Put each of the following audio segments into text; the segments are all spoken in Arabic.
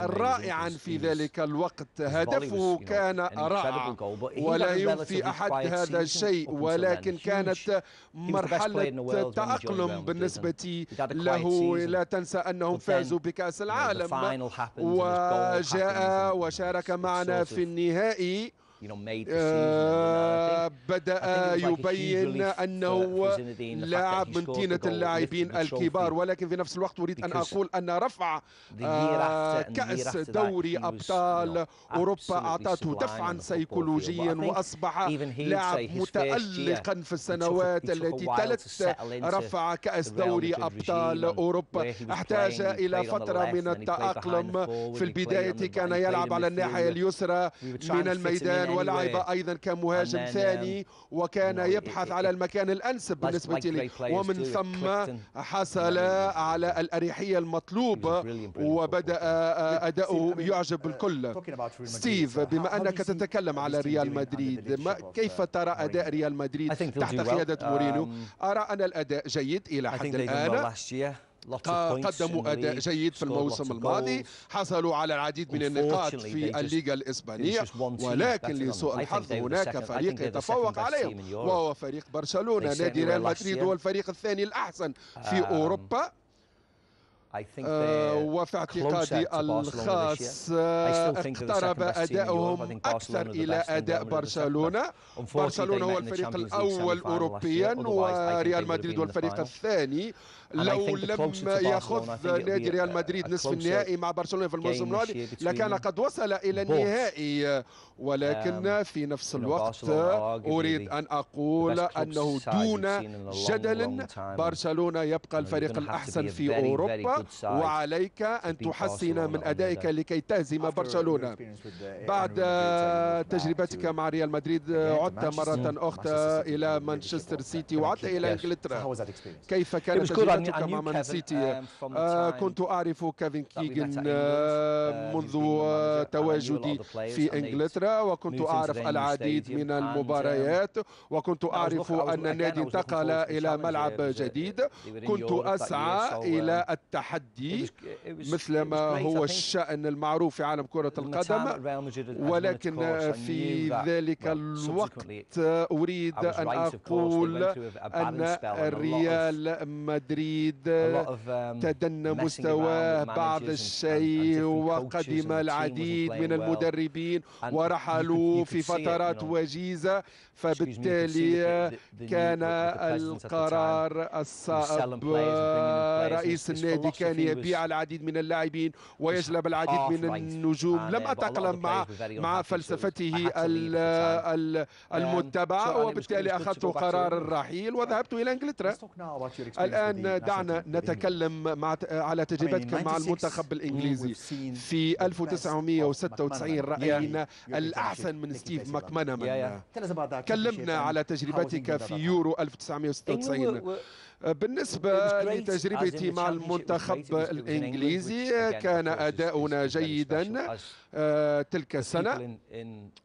رائعا في ذلك الوقت هدفه كان رائع ولا ينفي أحد هذا الشيء ولكن كانت مرحلة تأقلم بالنسبة له لا تنسى أنهم فازوا بكأس العالم وجاء وشارك معنا في النهائي آه، بدأ يبين أنه لاعب من طينة اللاعبين الكبار ولكن في نفس الوقت أريد أن أقول أن رفع آه، كأس دوري أبطال أوروبا أعطته دفعا سيكولوجيا وأصبح لاعب متألقا في السنوات التي تلت رفع كأس دوري أبطال أوروبا احتاج إلى فترة من التأقلم في البداية كان يلعب على الناحية اليسرى من الميدان جدا يعني ولعب ايضا كمهاجم ثاني وكان نعم. يبحث على المكان الانسب بالنسبه لي ومن ثم حصل على الاريحيه المطلوبه وبدا اداؤه يعجب uh, الكل ستيف uh, بما انك تتكلم على ريال مدريد ما كيف uh, ترى اداء ريال مدريد تحت قياده مورينو um, ارى ان الاداء جيد الى حد الان قدموا أداء جيد في الموسم الماضي حصلوا على العديد من النقاط في الليغا الإسبانية ولكن لسوء الحظ هناك فريق يتفوق عليهم وهو فريق برشلونة نادي ريال مدريد هو الفريق الثاني الأحسن في um, أوروبا uh, وفي اعتقادي الخاص uh، اقترب أدائهم أكثر إلى أداء برشلونة برشلونة هو الفريق الأول أوروبيا وريال مدريد هو الفريق الثاني لو لم ياخذ نادي ريال مدريد نصف النهائي مع برشلونه في الموسم الماضي لكان قد وصل الى النهائي ولكن um, في نفس الوقت اريد ان اقول انه دون جدل برشلونه يبقى الفريق الاحسن في اوروبا وعليك ان تحسن من uh, ادائك لكي تهزم برشلونه بعد uh, تجربتك مع ريال مدريد عدت مره اخرى الى مانشستر سيتي وعدت الى انجلترا كيف كانت مباراتك مع مان سيتي كنت أعرف كيفن كيغن آه، منذ تواجدي في إنجلترا وكنت أعرف العديد من um, المباريات وكنت أعرف أن النادي انتقل إلى ملعب جديد كنت أسعى إلى um, التحدي مثل ما هو الشأن المعروف في عالم كرة القدم ولكن في ذلك الوقت أريد أن أقول أن ريال مدريد الجيد um, تدنى مستواه بعض الشيء وقدم العديد من المدربين ورحلوا في فترات وجيزة فبالتالي كان القرار الصائب رئيس النادي كان يبيع العديد من اللاعبين ويجلب العديد من النجوم لم uh, أتقلم مع مع فلسفته المتبعة وبالتالي أخذت قرار الرحيل وذهبت إلى إنجلترا الآن نعم. دعنا نعم. نتكلم مع على تجربتك مع المنتخب الانجليزي في 1996 راينا الاحسن من ستيف ماكمانامان كلمنا على تجربتك في يورو 1996 آه، بالنسبة لتجربتي مع المنتخب الإنجليزي كان أداؤنا جيدا آه، تلك السنة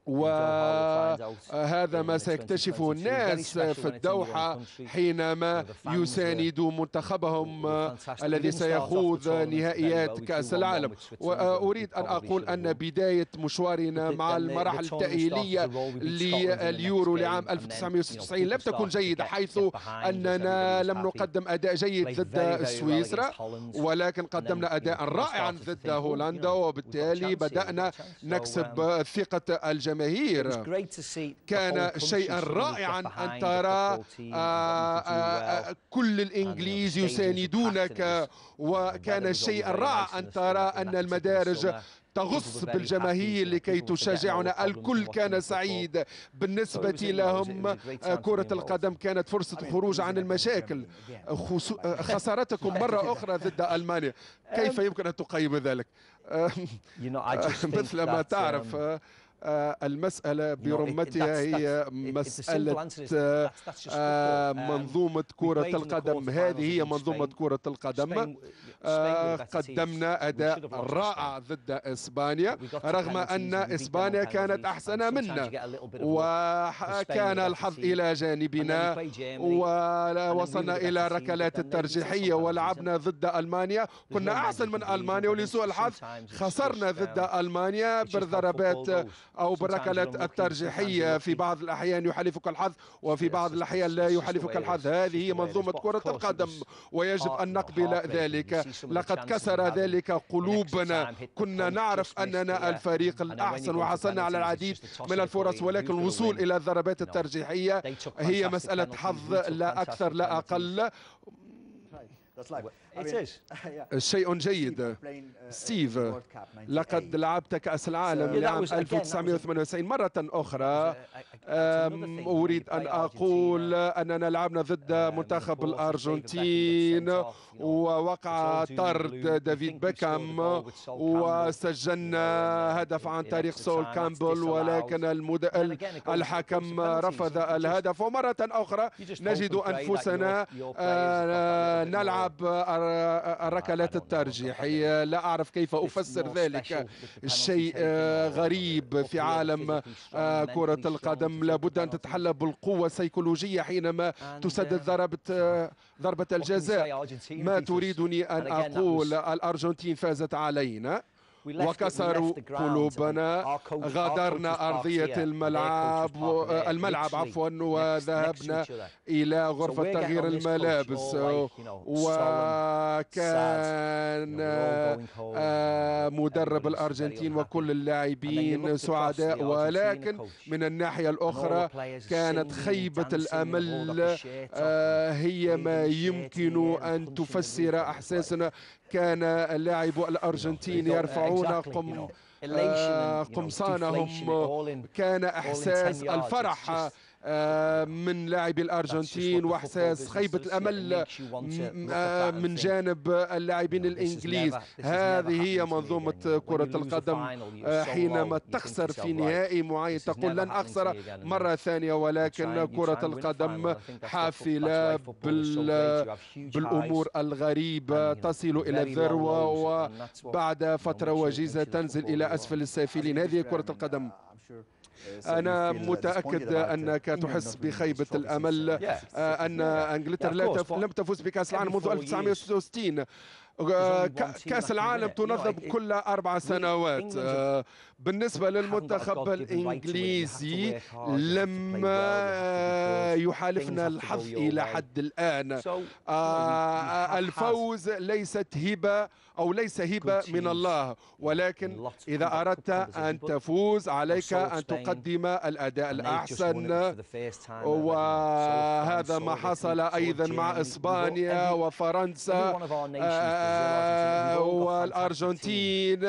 وهذا آه، ما سيكتشفه الناس في الدوحة حينما يساندوا منتخبهم الذي سيخوض نهائيات كأس العالم وأريد أن أقول أن بداية مشوارنا مع المراحل التأهيلية لليورو لعام 1996 لم تكن جيدة حيث أننا لم نقدم أداء جيد ضد سويسرا ولكن قدمنا أداء رائعا ضد هولندا وبالتالي بدأنا نكسب ثقة الجماهير كان شيئا رائعا أن ترى كل الإنجليز يساندونك وكان شيئا رائعا أن ترى أن المدارج تغص بالجماهير لكي تشجعنا الكل كان سعيد بالنسبة لهم آه، كرة القدم كانت فرصة الخروج عن المشاكل آه، خسارتكم مرة أخرى ضد ألمانيا كيف يمكن أن تقيم ذلك مثل ما تعرف um, آه، آه، المسألة برمتها هي مسألة آه، um, منظومة كرة القدم هذه هي منظومة كرة القدم قدمنا أداء رائع ضد إسبانيا رغم أن إسبانيا كانت أحسن منا وكان الحظ إلى جانبنا ووصلنا إلى ركلات الترجيحية ولعبنا ضد ألمانيا كنا أحسن من ألمانيا ولسوء الحظ خسرنا ضد um, ألمانيا بالضربات أو بالركلات الترجيحية في بعض الأحيان يحالفك الحظ وفي بعض الأحيان لا يحالفك الحظ هذه هي منظومة كرة القدم ويجب أن نقبل ذلك لقد كسر ذلك قلوبنا كنا نعرف أننا uh, الفريق الأحسن وحصلنا على العديد من الفرص ولكن الوصول إلى الضربات الترجيحية هي مسألة حظ لا أكثر لا أقل Uh, شيء جيد ستيف uh, لقد لعبت كأس العالم لعام 1998 مرة أخرى أريد أن أقول أننا لعبنا ضد uh, منتخب الأرجنتين ووقع طرد دافيد بيكام وسجلنا هدف عن طريق سول كامبل ولكن الحكم رفض الهدف ومرة أخرى نجد أنفسنا آه، نلعب آه، آه، الركلات الترجيحية لا أعرف كيف أفسر ذلك شيء آه، غريب في عالم كرة القدم لابد أن تتحلى بالقوة السيكولوجية حينما تسدد ضربة ضربة الجزاء ما تريدني أن أقول الأرجنتين فازت علينا وكسروا قلوبنا غادرنا أرضية الملعب آه، الملعب عفوا وذهبنا إلى غرفة تغيير الملابس وكان uh, آه، مدرب الأرجنتين وكل اللاعبين سعداء ولكن من الناحية الأخرى كانت خيبة الأمل آه، هي ما يمكن أن تفسر أحساسنا كان اللاعب الأرجنتين يرفع يضعون قم آه، قمصانهم كان إحساس الفرح آه، من لاعبي الارجنتين واحساس خيبه الامل آه، من جانب اللاعبين الانجليز هذه هي منظومه uh, كره القدم آه، حينما تخسر في نهائي معين تقول لن اخسر uh, مره ثانيه ولكن كره القدم حافله بالامور الغريبه تصل الى الذروه وبعد فتره وجيزه تنزل الى اسفل السافلين هذه كره القدم uh, أنا متأكد أنك تحس بخيبة الأمل آه، أن أنجلترا لم تفوز بكأس العالم منذ 1960 آه، كأس العالم تنظم كل أربع سنوات آه، بالنسبة للمنتخب الإنجليزي لم يحالفنا الحظ إلى حد الآن آه، الفوز ليست هبة أو ليس هبة من الله ولكن إذا أردت أن تفوز عليك أن تقدم الأداء الأحسن وهذا ما حصل أيضا مع إسبانيا وفرنسا والأرجنتين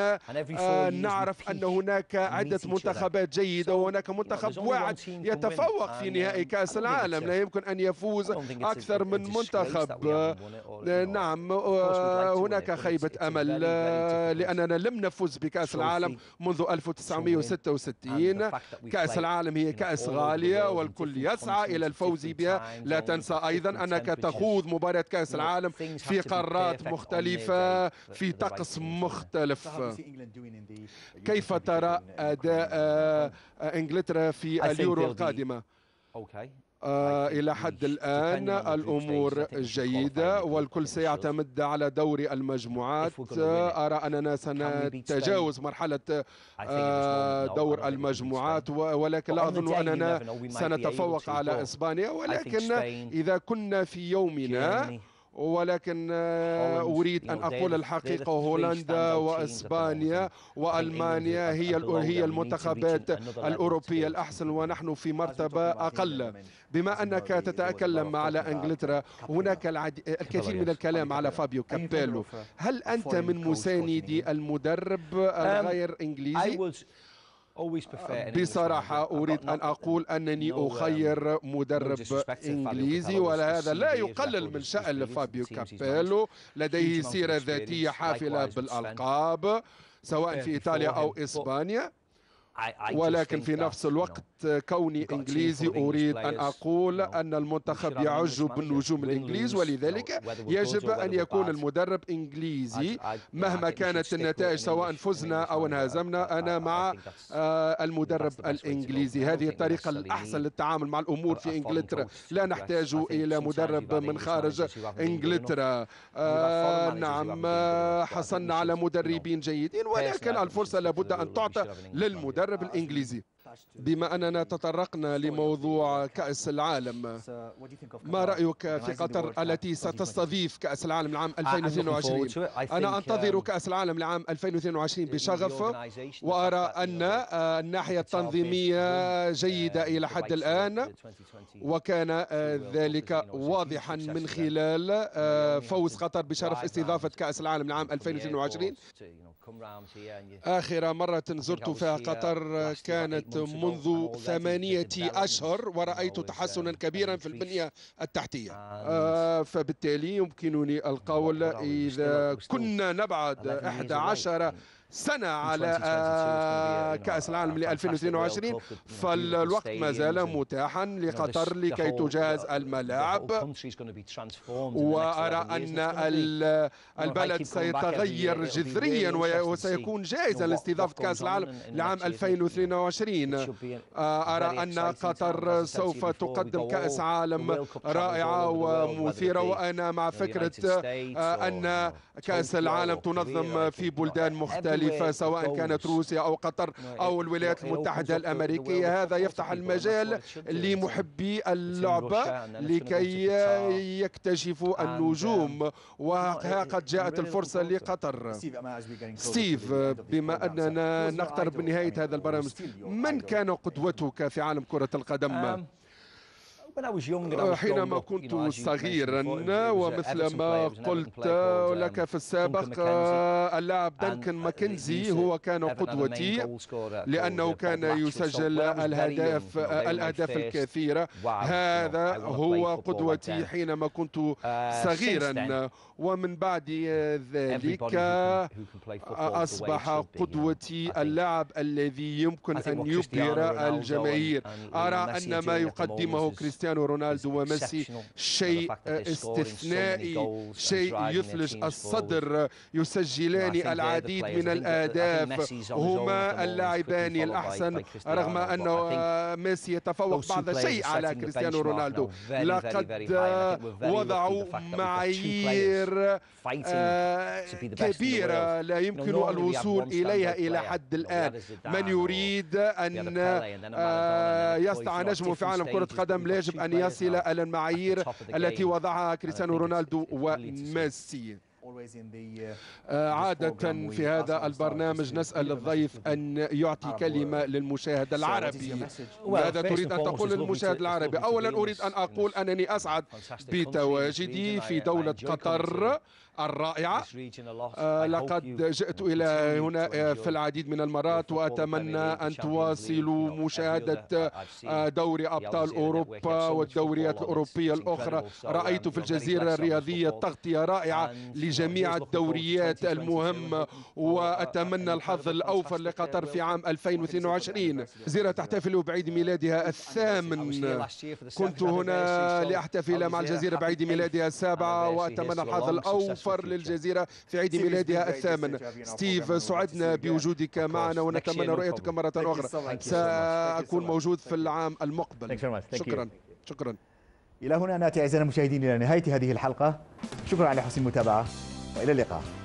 آه، نعرف أن هناك عدة منتخبات جيدة وهناك منتخب واعد يتفوق في نهائي كأس العالم لا يمكن أن يفوز أكثر من منتخب آه، نعم آه، هناك خيبة أمل لأننا لم نفز بكأس العالم منذ 1966 كأس العالم هي كأس غالية والكل يسعى إلى الفوز بها لا تنسى أيضا أنك تخوض مباراة كأس العالم في قارات مختلفة مختلفة في طقس مختلف كيف ترى أداء آه، إنجلترا في اليورو القادمة؟ آه، إلى حد الآن الأمور جيدة والكل سيعتمد على دور المجموعات أرى أننا سنتجاوز مرحلة آه، دور المجموعات ولكن لا أظن أننا سنتفوق على إسبانيا ولكن إذا كنا في يومنا ولكن آه، اريد ان اقول الحقيقه هولندا واسبانيا والمانيا هي هي المنتخبات الاوروبيه الاحسن ونحن في مرتبه اقل بما انك تتكلم على انجلترا هناك الكثير من الكلام على فابيو كابيلو هل انت من مساندي المدرب um, الغير انجليزي بصراحة أريد أن أقول أنني um, أخير مدرب إنجليزي وهذا لا يقلل من شأن فابيو كابيلو لديه سيرة ذاتية حافلة بالألقاب سواء في إيطاليا أو إسبانيا ولكن في نفس الوقت كوني انجليزي اريد ان اقول ان المنتخب يعج بالنجوم الانجليز ولذلك يجب ان يكون المدرب انجليزي مهما كانت النتائج سواء فزنا او انهزمنا انا مع آه، المدرب الانجليزي هذه الطريقه الاحسن للتعامل مع الامور في انجلترا لا نحتاج الى مدرب من خارج انجلترا آه، نعم حصلنا على مدربين جيدين ولكن الفرصه لابد ان تعطى للمدرب المدرب الإنجليزي بما أننا تطرقنا لموضوع كأس العالم ما رأيك في قطر التي ستستضيف كأس العالم العام 2022 أنا أنتظر um, كأس العالم العام 2022 بشغف وأرى أن آه، الناحية التنظيمية uh, جيدة إلى حد الآن وكان آه، ذلك واضحا من خلال آه، فوز قطر بشرف استضافة كأس العالم العام 2022 يعني. آخر مرة زرت فيها آه، قطر كانت منذ ثمانية أشهر ورأيت تحسنا كبيرا يعني في البنية التحتية آه، آه، نعم. فبالتالي يمكنني القول إذا كنا نبعد 11 سنة على آه، كأس العالم ل 2022 فالوقت ما زال متاحا لقطر لكي تجهز الملاعب وأرى أن البلد سيتغير جذريا وسيكون جاهزا لاستضافة كأس العالم لعام 2022 آه، أرى أن قطر سوف تقدم كأس عالم رائعة ومثيرة وأنا مع فكرة آه، أن كأس العالم تنظم في بلدان مختلفة مختلفة سواء كانت روسيا أو قطر نعم. أو الولايات المتحدة الأمريكية هذا يفتح المجال لمحبي اللعبة لكي يكتشفوا النجوم نعم. وها قد آه، جاءت الفرصة لقطر ستيف بما أننا نقترب من نهاية هذا البرنامج من كان قدوتك في عالم كرة القدم؟ آه، حينما كنت صغيرا uh, ومثل ما قلت لك في السابق آه، اللاعب دانكن uh, ماكنزي هو كان قدوتي لأنه كان يسجل الاهداف آه، الأهداف الكثيرة هذا هو قدوتي حينما كنت uh, صغيرا ومن بعد ذلك أصبح قدوتي اللاعب الذي يمكن أن يبهر الجماهير أرى أن ما يقدمه كريستيانو كريستيانو رونالدو وميسي شيء آه، استثنائي شيء يثلج الصدر يسجلان العديد من الأهداف هما اللاعبان الأحسن رغم أن آه، ميسي يتفوق بعض شيء على كريستيانو رونالدو لقد وضعوا معايير آه، كبيرة لا يمكن الوصول إليها إلى حد الآن من يريد أن يصنع نجمه في عالم كرة قدم لا يجب يجب أن يصل إلى المعايير التي وضعها كريستيانو رونالدو وميسي uh, آه، عادة في هذا البرنامج نسأل الضيف أن يعطي كلمة للمشاهد العربي ماذا تريد أن تقول للمشاهد العربي أولا أريد أن أقول أنني أسعد بتواجدي في دولة قطر الرائعة آه، لقد جئت إلى هنا آه، في العديد من المرات وأتمنى أن تواصلوا مشاهدة آه، دوري أبطال أوروبا والدوريات الأوروبية الأخرى رأيت في الجزيرة الرياضية تغطية رائعة لجميع الدوريات المهمة وأتمنى الحظ الأوفر لقطر في عام 2022 جزيرة تحتفل بعيد ميلادها الثامن كنت هنا لأحتفل مع الجزيرة بعيد ميلادها السابعة وأتمنى الحظ الأوفر توفر للجزيرة في عيد ميلادها الثامن ستيف نعم، نعم، سعدنا نعم. بوجودك معنا ونتمنى رؤيتك مرة أخرى سأكون موجود في العام المقبل شكرا شكرا إلى هنا نأتي أعزائنا المشاهدين إلى نهاية هذه الحلقة شكرا على حسن المتابعة وإلى اللقاء